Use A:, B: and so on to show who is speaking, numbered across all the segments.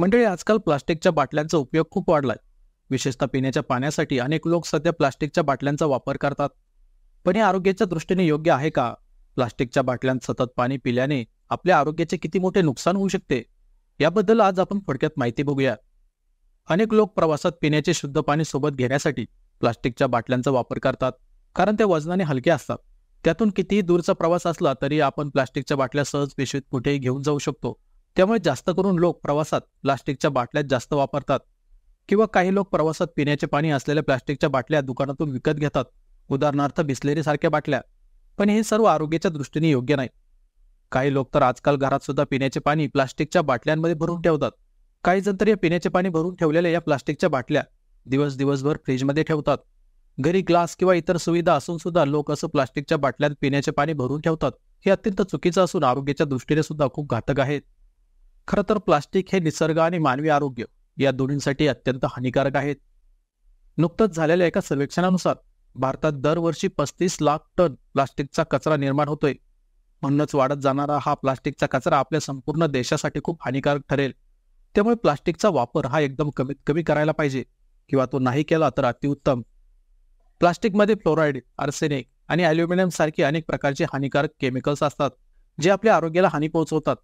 A: मंडळी आजकाल प्लास्टिकच्या बाटल्यांचा उपयोग खूप वाढलाय विशेषतः पिण्याच्या पाण्यासाठी अनेक लोक सध्या प्लास्टिकच्या बाटल्यांचा वापर करतात पण हे आरोग्याच्या दृष्टीने योग्य आहे का प्लास्टिकच्या बाटल्यांत सतत पाणी पिल्याने आपल्या आरोग्याचे किती मोठे नुकसान होऊ शकते याबद्दल आज आपण थोडक्यात माहिती बघूया अनेक लोक प्रवासात पिण्याचे शुद्ध पाणी सोबत घेण्यासाठी प्लास्टिकच्या बाटल्यांचा वापर करतात कारण ते वजनाने हलके असतात त्यातून कितीही दूरचा प्रवास असला तरी आपण प्लास्टिकच्या बाटल्या सहज पिशवीत कुठेही घेऊन जाऊ शकतो त्यामुळे जास्त करून लोक प्रवासात प्लास्टिकच्या बाटल्यात जास्त वापरतात किंवा काही लोक प्रवासात पिण्याचे पाणी असलेल्या प्लास्टिकच्या बाटल्या दुकानातून विकत घेतात उदाहरणार्थ सारख्या बाटल्या पण हे सर्व आरोग्याच्या दृष्टीने योग्य नाही काही लोक तर आजकाल घरात सुद्धा पिण्याचे पाणी प्लास्टिकच्या बाटल्यांमध्ये भरून ठेवतात काही जण तर या पिण्याचे पाणी भरून ठेवलेल्या या प्लास्टिकच्या बाटल्या दिवस दिवसभर फ्रीजमध्ये ठेवतात घरी ग्लास किंवा इतर सुविधा असून सुद्धा लोक असं प्लास्टिकच्या बाटल्यात पिण्याचे पाणी भरून ठेवतात हे अत्यंत चुकीचं असून आरोग्याच्या दृष्टीने सुद्धा खूप घातक आहेत खरं तर प्लास्टिक हे निसर्ग आणि मानवी आरोग्य या दोन्हींसाठी अत्यंत हानिकारक आहेत नुकतंच झालेल्या एका सर्वेक्षणानुसार भारतात दरवर्षी पस्तीस लाख टन प्लास्टिकचा कचरा निर्माण होतोय म्हणूनच वाढत जाणारा हा प्लास्टिकचा कचरा आपल्या संपूर्ण देशासाठी खूप हानिकारक ठरेल त्यामुळे प्लास्टिकचा वापर हा एकदम कमीत कमी करायला पाहिजे किंवा तो नाही केला तर अतिउत्तम प्लास्टिकमध्ये फ्लोराईड आर्सेनिक आणि अॅल्युमिनियम सारखी अनेक प्रकारचे हानिकारक केमिकल्स असतात जे आपल्या आरोग्याला हानी पोहोचवतात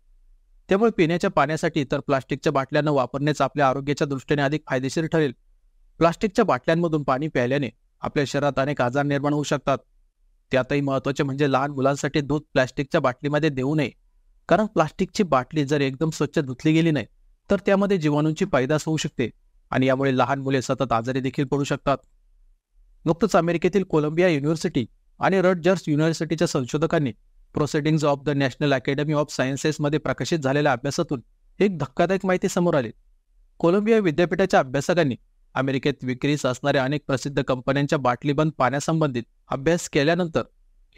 A: त्यामुळे पिण्याच्या पाण्यासाठी तर प्लास्टिकच्या बाटल्यांना वापरणेच आपल्या आरोग्याच्या दृष्टीने अधिक फायदेशीर ठरेल प्लास्टिकच्या बाटल्यांमधून पाणी प्यायल्याने आपल्या शरीरात अनेक आजार निर्माण होऊ शकतात त्यातही महत्त्वाचे म्हणजे लहान मुलांसाठी दूध प्लास्टिकच्या बाटलीमध्ये देऊ नये कारण प्लास्टिकची बाटली जर एकदम स्वच्छ धुतली गेली नाही तर त्यामध्ये जीवाणूंची पैदास होऊ शकते आणि यामुळे लहान मुले सतत आजारी देखील पडू शकतात नुकतंच अमेरिकेतील कोलंबिया युनिव्हर्सिटी आणि रटजर्स युनिव्हर्सिटीच्या संशोधकांनी proceedings of the national academy of सायन्सेसमध्ये प्रकाशित झालेल्या अभ्यासातून एक धक्कादायक माहिती समोर आली कोलंबिया विद्यापीठाच्या अभ्यासकांनी अमेरिकेत विक्रीस असणाऱ्या अनेक प्रसिद्ध कंपन्यांच्या बाटलीबंद पाण्यासंबंधित अभ्यास केल्यानंतर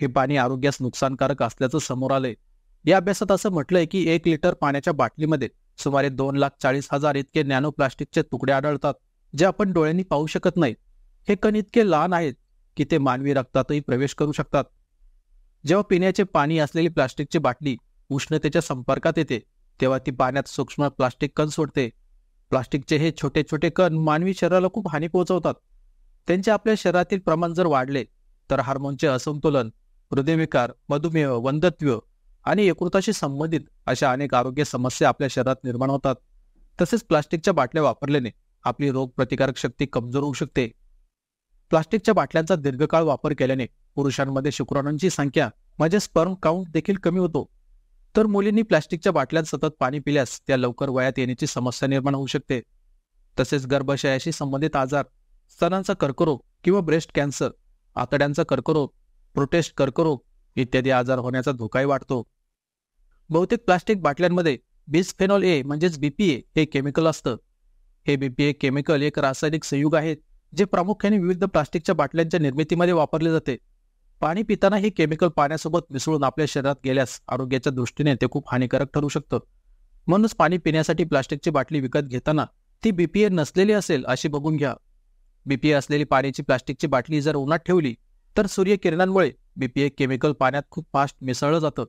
A: हे पाणी आरोग्यास नुकसानकारक असल्याचं समोर आलंय या अभ्यासात असं म्हटलंय की एक लिटर पाण्याच्या बाटलीमध्ये सुमारे दोन लाख चाळीस हजार इतके नॅनो प्लास्टिकचे तुकडे आढळतात जे आपण डोळ्यांनी पाहू शकत नाही हे कण इतके लहान आहेत की ते मानवी रक्तातही प्रवेश करू शकतात जेव्हा पिण्याचे पाणी असलेली प्लास्टिकची बाटली उष्णतेच्या संपर्कात येते तेव्हा ती पाण्यात सूक्ष्म प्लास्टिक कण सोडते प्लास्टिकचे हे छोटे छोटे कण मानवी शरीराला खूप हानी पोहोचवतात त्यांचे आपल्या शरीरातील प्रमाण जर वाढले तर हार्मोनचे असंतुलन हृदयविकार मधुमेह वंदत्व आणि एकृताशी संबंधित अशा अनेक आरोग्य समस्या आपल्या शरीरात निर्माण होतात तसेच प्लास्टिकच्या बाटल्या वापरल्याने आपली रोगप्रतिकारक शक्ती कमजोर होऊ शकते प्लास्टिकच्या बाटल्यांचा दीर्घकाळ वापर केल्याने पुरुषांमध्ये शुक्राणूंची संख्या म्हणजे स्पर्म काउंट देखील कमी होतो तर मुलींनी प्लास्टिकच्या बाटल्यात सतत पाणी पिल्यास त्या लवकर वयात येण्याची समस्या निर्माण होऊ शकते तसेच गर्भाशयाशी संबंधित आजार स्तनांचा कर्करोग किंवा ब्रेस्ट कॅन्सर आतड्यांचा कर्करोग प्रोटेस्ट कर्करोग इत्यादी आजार होण्याचा धोकाही वाढतो बहुतेक प्लास्टिक बाटल्यांमध्ये बिस्फेनॉल ए म्हणजेच बीपीए हे केमिकल असतं हे बीपीए केमिकल एक रासायनिक संयुग आहेत जे प्रामुख्याने विविध प्लास्टिकच्या बाटल्यांच्या निर्मितीमध्ये वापरले जाते पाणी पिताना हे केमिकल पाण्यासोबत मिसळून आपल्या शरीरात गेल्यास आरोग्याच्या दृष्टीने ते खूप हानिकारक ठरू शकतं म्हणूनच पाणी पिण्यासाठी प्लास्टिकची बाटली विकत घेताना ती बीपीए नसलेली असेल अशी बघून घ्या बीपीए असलेली पाण्याची प्लास्टिकची बाटली जर उन्हात ठेवली तर सूर्यकिरणांमुळे बीपीए केमिकल पाण्यात खूप फास्ट मिसळलं जातं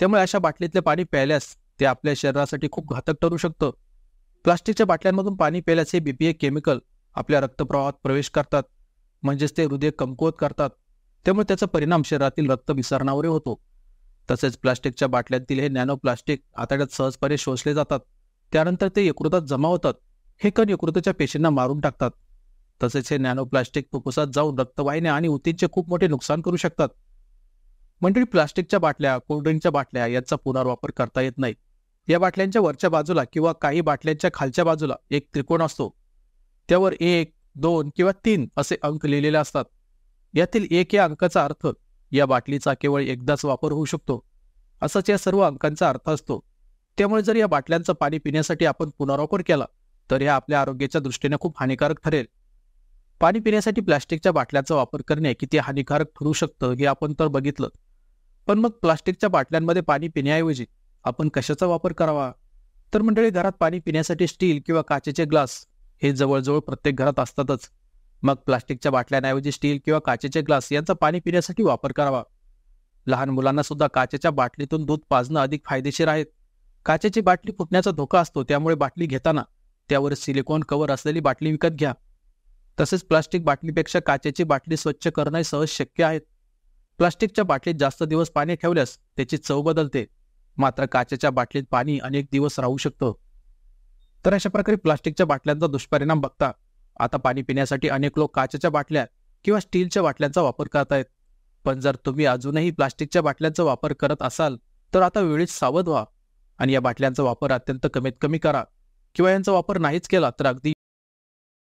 A: त्यामुळे अशा बाटलीतले पाणी प्यायल्यास ते आपल्या शरीरासाठी खूप घातक ठरू शकतं प्लास्टिकच्या बाटल्यांमधून पाणी प्यायल्यास हे बीपीए केमिकल आपल्या रक्तप्रवाहात प्रवेश करतात म्हणजेच ते हृदय कमकुवत करतात त्यामुळे त्याचा परिणाम शरीरातील रक्त विसरणावरही होतो तसेच प्लास्टिकच्या बाटल्यातील हे नॅनो प्लास्टिक आतड्यात सहजपणे शोषले जातात त्यानंतर ते यकृतात जमा होतात हे कण यकृताच्या पेशींना मारून टाकतात तसेच हे नॅनो प्लास्टिक फुफ्फुसात जाऊन रक्तवाहिन्या आणि उतींचे खूप मोठे नुकसान करू शकतात मंडळी प्लास्टिकच्या बाटल्या कोल्ड्रिंकच्या बाटल्या यांचा पुनर्वापर करता येत नाही या बाटल्यांच्या वरच्या बाजूला किंवा काही बाटल्यांच्या खालच्या बाजूला एक त्रिकोण असतो त्यावर एक दोन किंवा तीन असे अंक लिहिलेले असतात यातील एक या अंकाचा अर्थ या बाटलीचा केवळ एकदाच वापर होऊ शकतो असाच या सर्व अंकांचा अर्थ असतो त्यामुळे जर या बाटल्यांचं पाणी पिण्यासाठी आपण पुनर्वापर केला तर हे आपल्या आरोग्याच्या दृष्टीने खूप हानिकारक ठरेल पाणी पिण्यासाठी प्लास्टिकच्या बाटल्यांचा वापर करणे किती हानिकारक ठरू शकतं हे आपण तर बघितलं पण मग प्लास्टिकच्या बाटल्यांमध्ये पाणी पिण्याऐवजी आपण कशाचा वापर करावा तर मंडळी घरात पाणी पिण्यासाठी स्टील किंवा काचेचे ग्लास हे जवळजवळ प्रत्येक घरात असतातच मग प्लास्टिकच्या बाटल्यांऐवजी स्टील किंवा काचेचे ग्लास यांचा पाणी पिण्यासाठी वापर करावा लहान मुलांना सुद्धा काचेच्या बाटलीतून दूध पाजणं अधिक फायदेशीर आहे काचेची बाटली फुटण्याचा धोका असतो त्यामुळे बाटली घेताना त्यावर सिलिकॉन कव्हर असलेली बाटली विकत घ्या तसेच प्लास्टिक बाटलीपेक्षा काचेची बाटली स्वच्छ करणे सहज शक्य आहे प्लास्टिकच्या बाटलीत जास्त दिवस पाणी ठेवल्यास त्याची चव बदलते मात्र काचेच्या बाटलीत पाणी अनेक दिवस राहू शकतं तर अशा प्रकारे प्लास्टिकच्या बाटल्यांचा दुष्परिणाम बघता आता पाणी पिण्यासाठी अनेक लोक काचेच्या बाटल्या किंवा स्टीलच्या बाटल्यांचा वापर करत आहेत पण जर तुम्ही अजूनही प्लास्टिकच्या बाटल्यांचा वापर करत असाल तर आता वेळीच सावध व्हा आणि या बाटल्यांचा वापर अत्यंत कमीत कमी करा किंवा यांचा वापर नाहीच केला तर अगदी